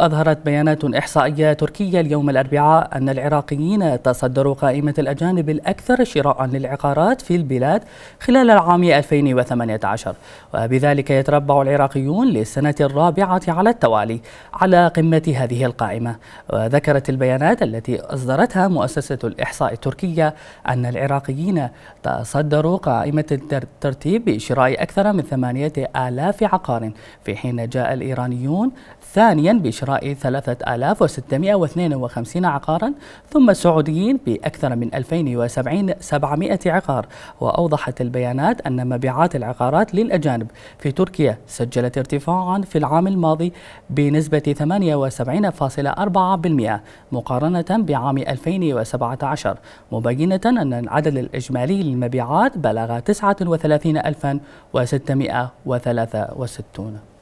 أظهرت بيانات إحصائية تركية اليوم الأربعاء أن العراقيين تصدروا قائمة الأجانب الأكثر شراء للعقارات في البلاد خلال العام 2018 وبذلك يتربع العراقيون للسنة الرابعة على التوالي على قمة هذه القائمة وذكرت البيانات التي أصدرتها مؤسسة الإحصاء التركية أن العراقيين تصدروا قائمة الترتيب بشراء أكثر من 8000 عقار في حين جاء الإيرانيون ثانيا بشراء شراء 3652 عقارا ثم السعوديين بأكثر من 2070 700 عقار وأوضحت البيانات أن مبيعات العقارات للأجانب في تركيا سجلت ارتفاعا في العام الماضي بنسبة 78.4% مقارنة بعام 2017 مبينة أن العدد الإجمالي للمبيعات بلغ 39663